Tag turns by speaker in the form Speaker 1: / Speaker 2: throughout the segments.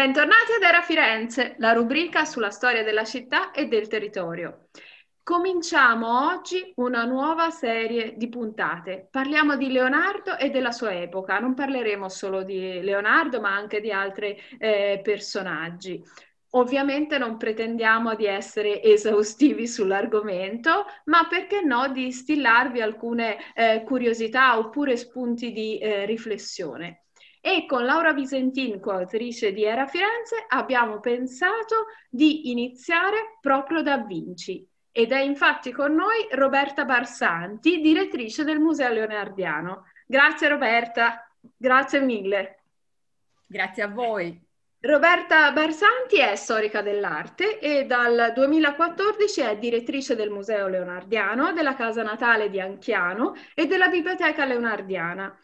Speaker 1: Bentornati ad Era Firenze, la rubrica sulla storia della città e del territorio. Cominciamo oggi una nuova serie di puntate. Parliamo di Leonardo e della sua epoca. Non parleremo solo di Leonardo, ma anche di altri eh, personaggi. Ovviamente non pretendiamo di essere esaustivi sull'argomento, ma perché no di stillarvi alcune eh, curiosità oppure spunti di eh, riflessione e con Laura Visentin, coautrice di Era Firenze, abbiamo pensato di iniziare proprio da Vinci. Ed è infatti con noi Roberta Barsanti, direttrice del Museo Leonardiano. Grazie Roberta, grazie mille. Grazie a voi. Roberta Barsanti è storica dell'arte e dal 2014 è direttrice del Museo Leonardiano, della Casa Natale di Anchiano e della Biblioteca Leonardiana.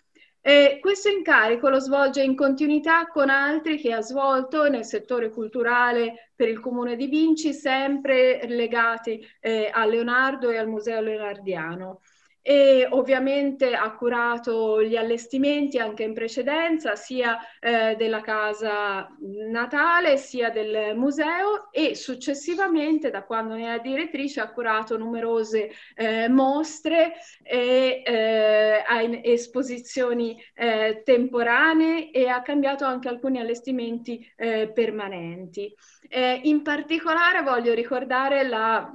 Speaker 1: Eh, questo incarico lo svolge in continuità con altri che ha svolto nel settore culturale per il Comune di Vinci, sempre legati eh, a Leonardo e al Museo Leonardiano e ovviamente ha curato gli allestimenti anche in precedenza sia eh, della casa natale sia del museo e successivamente da quando ne è direttrice ha curato numerose eh, mostre e eh, esposizioni eh, temporanee e ha cambiato anche alcuni allestimenti eh, permanenti. Eh, in particolare voglio ricordare la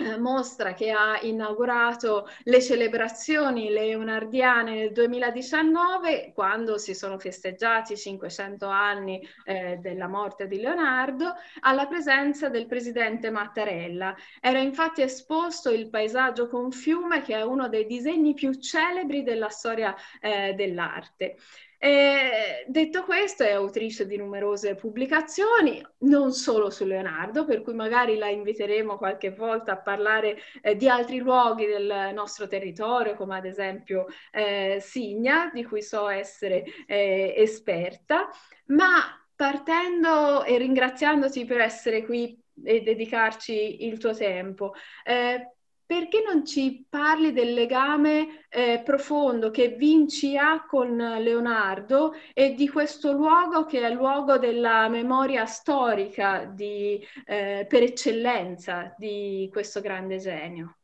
Speaker 1: eh, mostra che ha inaugurato le celebrazioni leonardiane nel 2019, quando si sono festeggiati i 500 anni eh, della morte di Leonardo, alla presenza del presidente Mattarella. Era infatti esposto il paesaggio con fiume, che è uno dei disegni più celebri della storia eh, dell'arte. E detto questo, è autrice di numerose pubblicazioni, non solo su Leonardo, per cui magari la inviteremo qualche volta a parlare eh, di altri luoghi del nostro territorio, come ad esempio eh, Signa, di cui so essere eh, esperta, ma partendo e ringraziandoti per essere qui e dedicarci il tuo tempo. Eh, perché non ci parli del legame eh, profondo che Vinci ha con Leonardo e di questo luogo che è il luogo della memoria storica di, eh, per eccellenza di questo grande genio?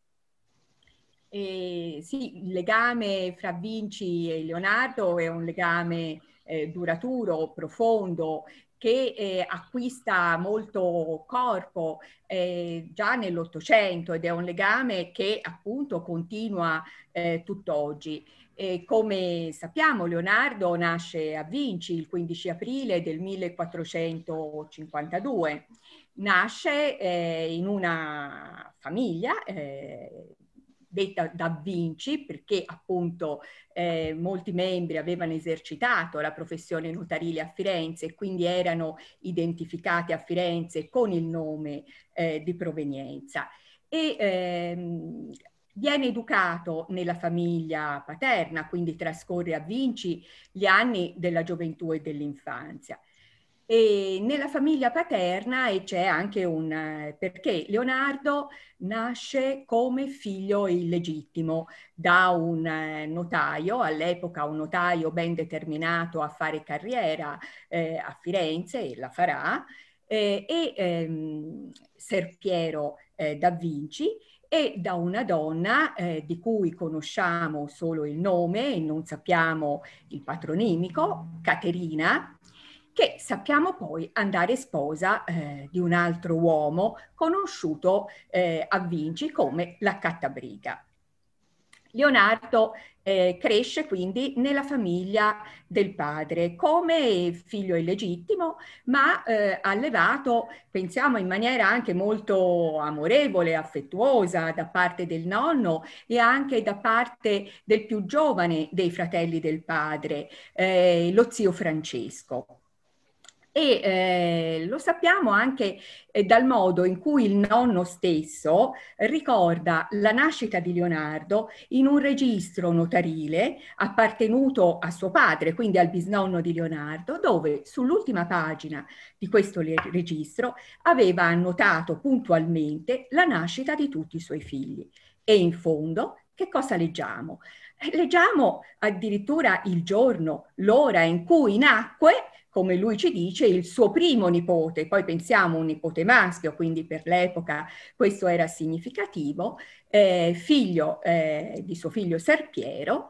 Speaker 1: Eh, sì,
Speaker 2: il legame fra Vinci e Leonardo è un legame eh, duraturo, profondo, che eh, acquista molto corpo eh, già nell'Ottocento ed è un legame che appunto continua eh, tutt'oggi. E come sappiamo Leonardo nasce a Vinci il 15 aprile del 1452. Nasce eh, in una famiglia eh, detta da Vinci, perché appunto eh, molti membri avevano esercitato la professione notarile a Firenze e quindi erano identificati a Firenze con il nome eh, di provenienza. E, ehm, Viene educato nella famiglia paterna, quindi trascorre a Vinci gli anni della gioventù e dell'infanzia. E nella famiglia paterna c'è anche un eh, perché Leonardo nasce come figlio illegittimo da un eh, notaio, all'epoca un notaio ben determinato a fare carriera eh, a Firenze e la farà, eh, e ehm, Serpiero eh, da Vinci e da una donna eh, di cui conosciamo solo il nome e non sappiamo il patronimico, Caterina, che sappiamo poi andare sposa eh, di un altro uomo conosciuto eh, a Vinci come la Cattabriga. Leonardo eh, cresce quindi nella famiglia del padre come figlio illegittimo, ma eh, allevato, pensiamo, in maniera anche molto amorevole, affettuosa da parte del nonno e anche da parte del più giovane dei fratelli del padre, eh, lo zio Francesco e eh, lo sappiamo anche eh, dal modo in cui il nonno stesso ricorda la nascita di Leonardo in un registro notarile appartenuto a suo padre, quindi al bisnonno di Leonardo, dove sull'ultima pagina di questo registro aveva annotato puntualmente la nascita di tutti i suoi figli. E in fondo che cosa leggiamo? Eh, leggiamo addirittura il giorno, l'ora in cui nacque come lui ci dice, il suo primo nipote, poi pensiamo un nipote maschio, quindi per l'epoca questo era significativo, eh, figlio eh, di suo figlio Serpiero,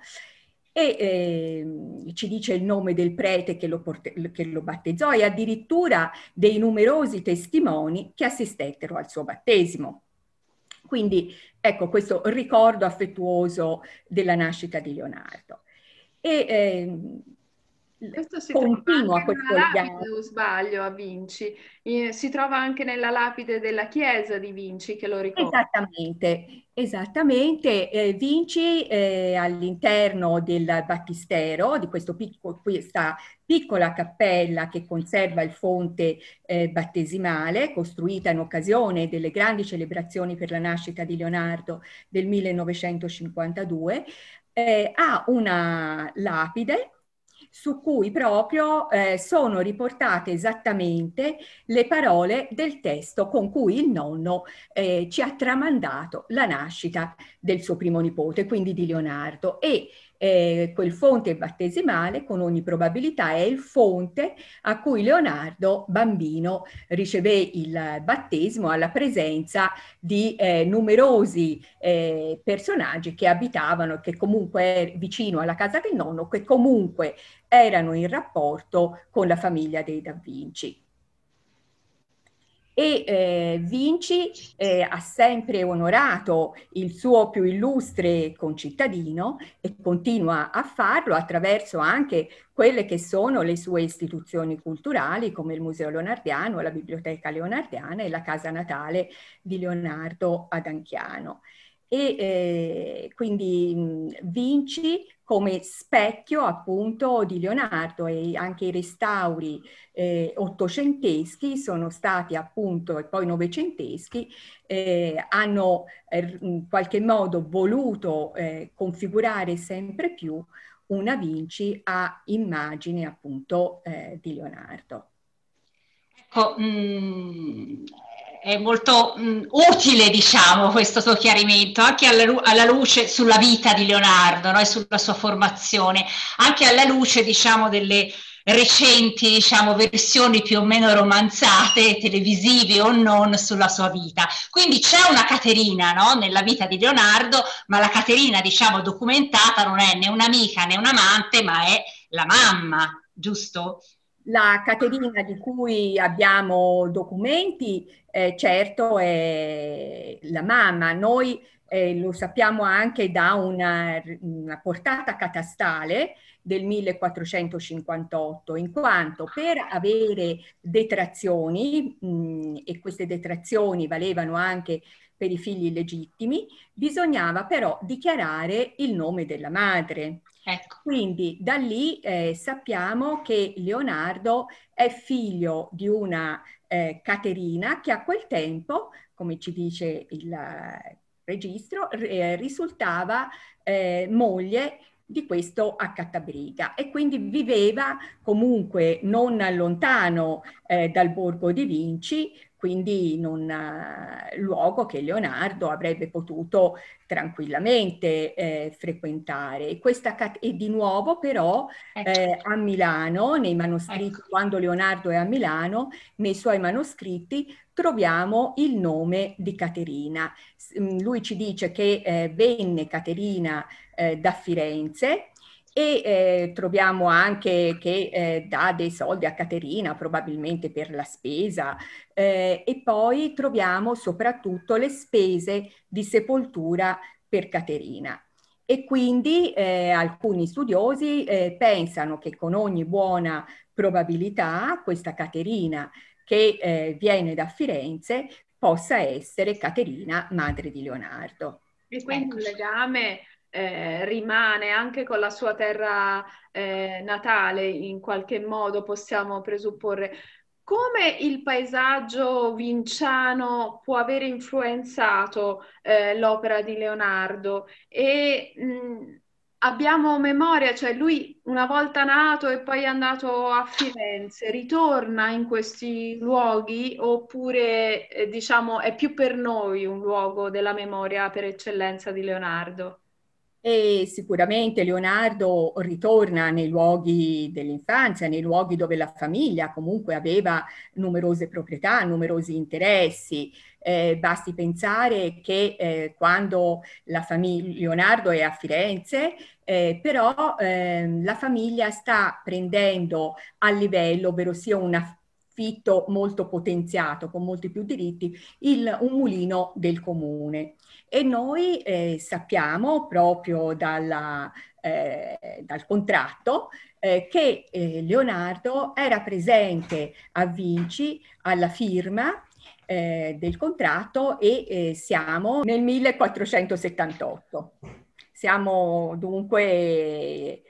Speaker 2: e eh, ci dice il nome del prete che lo, porte- che lo, battezzò e addirittura dei numerosi testimoni che assistettero al suo battesimo. Quindi ecco questo ricordo affettuoso della nascita di Leonardo. E eh, questo si continua trova anche nella lapide, legame.
Speaker 1: non sbaglio, a Vinci. Eh, si trova anche nella lapide della chiesa di Vinci che lo ricorda.
Speaker 2: Esattamente,
Speaker 1: esattamente. Eh, Vinci
Speaker 2: eh, all'interno del battistero, di picco, questa piccola cappella che conserva il fonte eh, battesimale, costruita in occasione delle grandi celebrazioni per la nascita di Leonardo del 1952, eh, ha una lapide su cui proprio eh, sono riportate esattamente le parole del testo con cui il nonno eh, ci ha tramandato la nascita del suo primo nipote, quindi di Leonardo. E eh, quel fonte battesimale con ogni probabilità è il fonte a cui Leonardo bambino riceve il battesimo alla presenza di eh, numerosi eh, personaggi che abitavano, che comunque er-, vicino alla casa del nonno, che comunque erano in rapporto con la famiglia dei Da Vinci e eh, Vinci eh, ha sempre onorato il suo più illustre concittadino e continua a farlo attraverso anche quelle che sono le sue istituzioni culturali come il Museo Leonardiano, la Biblioteca Leonardiana e la Casa Natale di Leonardo ad Anchiano e eh, quindi mh, Vinci come specchio appunto di Leonardo e anche i restauri eh, ottocenteschi sono stati appunto e poi novecenteschi eh, hanno eh, in qualche modo voluto eh, configurare sempre più una Vinci a immagine appunto eh, di Leonardo.
Speaker 3: Ecco, mh è molto mh, mm, utile, diciamo, questo tuo chiarimento, anche alla, alla luce sulla vita di Leonardo no? e sulla sua formazione, anche alla luce, diciamo, delle recenti diciamo, versioni più o meno romanzate, televisive o non, sulla sua vita. Quindi c'è una Caterina no? nella vita di Leonardo, ma la Caterina diciamo, documentata non è né un'amica né un'amante, ma è la mamma, giusto?
Speaker 2: La Caterina di cui abbiamo documenti, eh, certo, è la mamma. Noi eh, lo sappiamo anche da una, una, portata catastale del 1458, in quanto per avere detrazioni, mh, e queste detrazioni valevano anche per i figli legittimi, bisognava però dichiarare il nome della madre. Ecco. Quindi da lì eh, sappiamo che Leonardo è figlio di una eh, Caterina che a quel tempo, come ci dice il eh, registro, eh, risultava eh, moglie di questo a Cattabriga e quindi viveva comunque non lontano eh, dal borgo di Vinci quindi in un eh, luogo che Leonardo avrebbe potuto tranquillamente eh, frequentare. E, cat- e, di nuovo però ecco. eh, a Milano, nei manoscritti, ecco. quando Leonardo è a Milano, nei suoi manoscritti troviamo il nome di Caterina. Mm, lui ci dice che eh, venne Caterina eh, da Firenze, e eh, troviamo anche che eh, dà dei soldi a Caterina probabilmente per la spesa eh, e poi troviamo soprattutto le spese di sepoltura per Caterina. E quindi eh, alcuni studiosi eh, pensano che con ogni buona probabilità questa Caterina che eh, viene da Firenze possa essere Caterina, madre di Leonardo.
Speaker 1: E quindi ecco. un legame eh, rimane anche con la sua terra eh, natale, in qualche modo possiamo presupporre. Come il paesaggio vinciano può aver influenzato eh, l'opera di Leonardo? E mh, mm, abbiamo memoria, cioè lui una volta nato e poi è andato a Firenze, ritorna in questi luoghi oppure eh, diciamo è più per noi un luogo della memoria per eccellenza di Leonardo? e
Speaker 2: sicuramente Leonardo ritorna nei luoghi dell'infanzia, nei luoghi dove la famiglia comunque aveva numerose proprietà, numerosi interessi. Eh, basti pensare che eh, quando la famiglia, Leonardo è a Firenze, eh, però ehm, la famiglia sta prendendo a livello, ovvero sia una affitto molto potenziato, con molti più diritti, il, un mulino del comune. E noi eh, sappiamo proprio dalla, eh, dal contratto eh, che eh, Leonardo era presente a Vinci alla firma eh, del contratto e eh, siamo nel 1478. Siamo dunque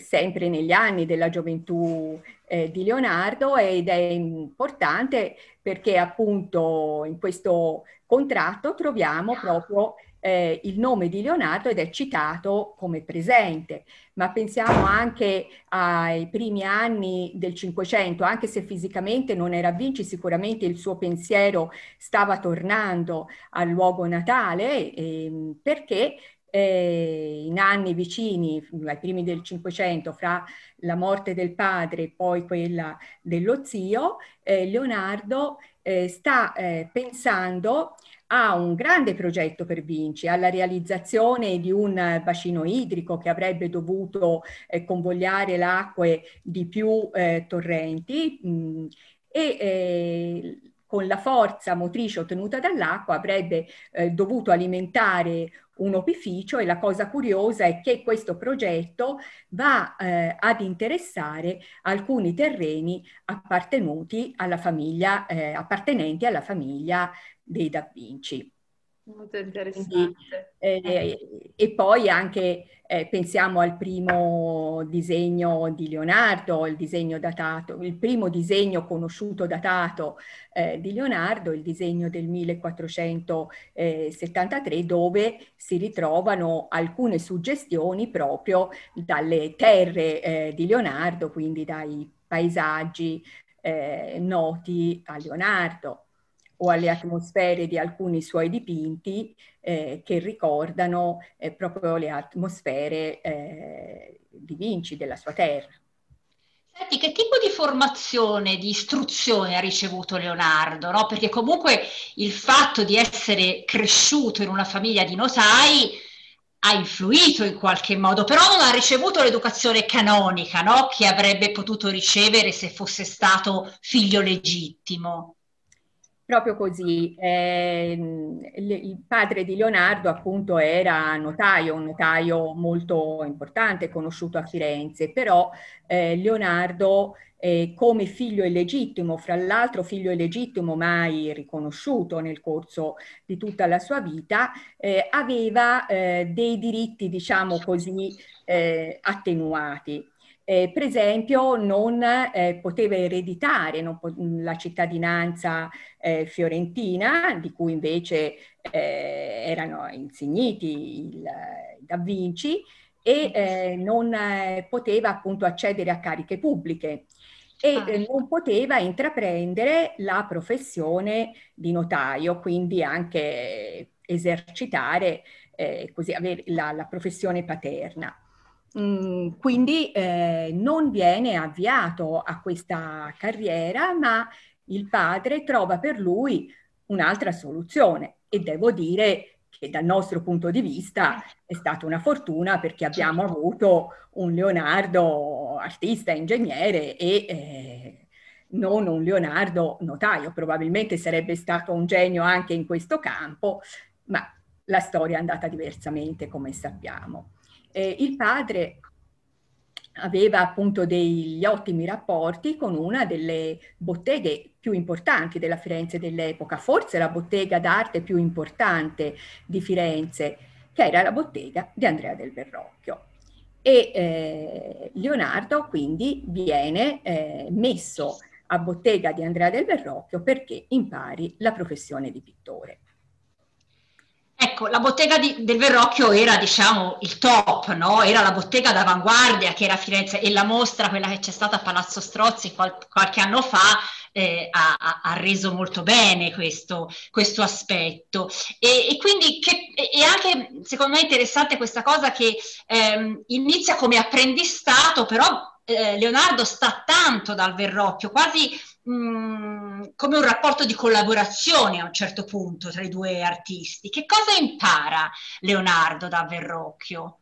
Speaker 2: sempre negli anni della gioventù eh, di Leonardo ed è importante perché appunto in questo contratto troviamo proprio eh, il nome di Leonardo ed è citato come presente, ma pensiamo anche ai primi anni del Cinquecento, anche se fisicamente non era Vinci, sicuramente il suo pensiero stava tornando al luogo natale eh, perché eh, in anni vicini, ai primi del Cinquecento, fra la morte del padre e poi quella dello zio, eh, Leonardo eh, sta eh, pensando a un grande progetto per Vinci, alla realizzazione di un bacino idrico che avrebbe dovuto eh, convogliare l'acqua di più eh, torrenti mh, mm, e eh, con la forza motrice ottenuta dall'acqua avrebbe eh, dovuto alimentare un opificio e la cosa curiosa è che questo progetto va eh, ad interessare alcuni terreni appartenuti alla famiglia, eh, appartenenti alla famiglia dei Da Vinci.
Speaker 1: Molto interessante. Quindi, eh, eh. eh,
Speaker 2: e poi anche eh, pensiamo al primo disegno di Leonardo, il disegno datato, il primo disegno conosciuto datato eh, di Leonardo, il disegno del 1473, dove si ritrovano alcune suggestioni proprio dalle terre eh, di Leonardo, quindi dai paesaggi noti a Leonardo o alle atmosfere di alcuni suoi dipinti eh, che ricordano eh, proprio le atmosfere
Speaker 3: eh, di Vinci, della sua terra. Senti, che tipo di formazione, di istruzione ha ricevuto Leonardo? No? Perché comunque il fatto di essere cresciuto in una famiglia di notai ha influito in qualche modo, però non ha ricevuto l'educazione canonica no? che avrebbe potuto ricevere se fosse stato figlio legittimo.
Speaker 2: Proprio così, eh, il padre di Leonardo appunto era notaio, un notaio molto importante, conosciuto a Firenze, però eh, Leonardo eh, come figlio illegittimo, fra l'altro figlio illegittimo mai riconosciuto nel corso di tutta la sua vita, eh, aveva eh, dei diritti, diciamo così, eh, attenuati eh, per esempio non eh, poteva ereditare non po- la cittadinanza eh, fiorentina, di cui invece eh, erano insigniti il, da Vinci, e eh, non eh, poteva appunto accedere a cariche pubbliche e ah. non poteva intraprendere la professione di notaio, quindi anche esercitare così, avere la, la professione paterna. Mm, quindi eh, non viene avviato a questa carriera, ma il padre trova per lui un'altra soluzione e devo dire che dal nostro punto di vista è stata una fortuna perché abbiamo certo. avuto un Leonardo artista, ingegnere e eh, non un Leonardo notaio, probabilmente sarebbe stato un genio anche in questo campo, ma la storia è andata diversamente come sappiamo. Eh, il padre aveva appunto degli ottimi rapporti con una delle botteghe più importanti della Firenze dell'epoca, forse la bottega d'arte più importante di Firenze, che era la bottega di Andrea del Verrocchio. E eh, Leonardo quindi viene eh, messo a bottega di Andrea del Verrocchio perché impari la professione di
Speaker 3: pittore. Ecco, la bottega di, del Verrocchio era, diciamo, il top, no? Era la bottega d'avanguardia che era Firenze e la mostra, quella che c'è stata a Palazzo Strozzi qual, qualche anno fa, eh, ha, ha, reso molto bene questo, questo aspetto. E, e quindi che, è anche, secondo me, interessante questa cosa che ehm, inizia come apprendistato, però eh, Leonardo sta tanto dal Verrocchio, quasi Mm, come un rapporto di collaborazione a un certo punto tra i due artisti. Che cosa impara Leonardo da Verrocchio?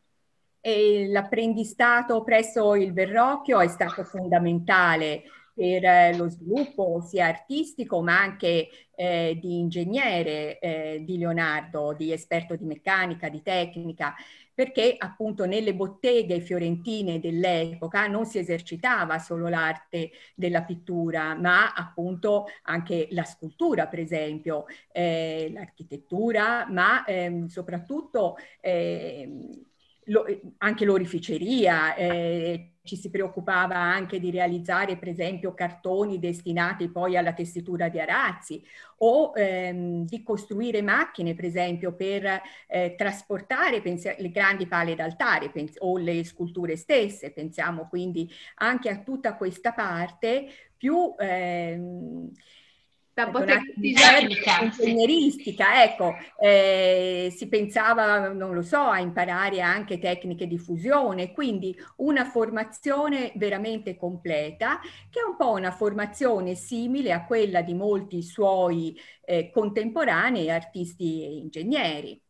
Speaker 2: l'apprendistato presso il Verrocchio è stato fondamentale per eh, lo sviluppo sia artistico ma anche eh, di ingegnere eh, di Leonardo, di esperto di meccanica, di tecnica perché appunto nelle botteghe fiorentine dell'epoca non si esercitava solo l'arte della pittura, ma appunto anche la scultura, per esempio, eh, l'architettura, ma ehm, soprattutto eh, lo, eh, anche l'orificeria, eh, ci si preoccupava anche di realizzare per esempio cartoni destinati poi alla tessitura di arazzi o ehm, di costruire macchine per esempio per eh, trasportare le grandi pale d'altare o le sculture stesse, pensiamo quindi anche a tutta questa parte più... Ehm, da poter ecco, ingegneristica, ecco, eh, si pensava, non lo so, a imparare anche tecniche di fusione, quindi una formazione veramente completa, che è un po' una formazione simile a quella di molti suoi eh, contemporanei artisti e ingegneri.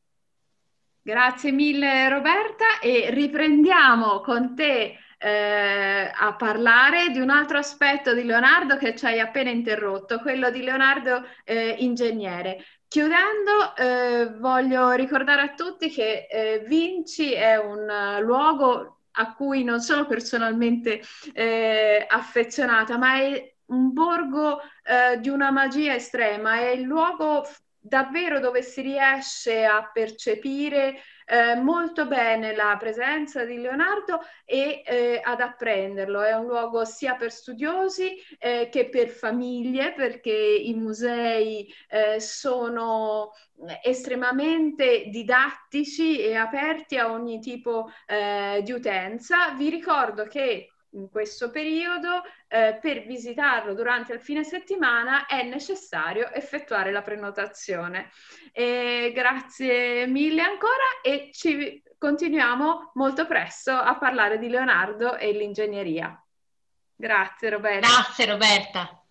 Speaker 1: Grazie mille Roberta e riprendiamo con te eh, a parlare di un altro aspetto di Leonardo che ci hai appena interrotto, quello di Leonardo eh, ingegnere. Chiudendo, eh, voglio ricordare a tutti che eh, Vinci è un eh, luogo a cui non sono personalmente eh, affezionata, ma è un borgo di una magia estrema, è il luogo davvero dove si riesce a percepire eh, molto bene la presenza di Leonardo e eh, ad apprenderlo. È un luogo sia per studiosi eh, che per famiglie, perché i musei eh, sono estremamente didattici e aperti a ogni tipo eh, di utenza. Vi ricordo che in questo periodo, eh, per visitarlo durante il fine settimana è necessario effettuare la prenotazione. E grazie mille ancora e ci continuiamo molto presto a parlare di Leonardo e l'ingegneria. Grazie Roberta. Grazie
Speaker 3: Roberta.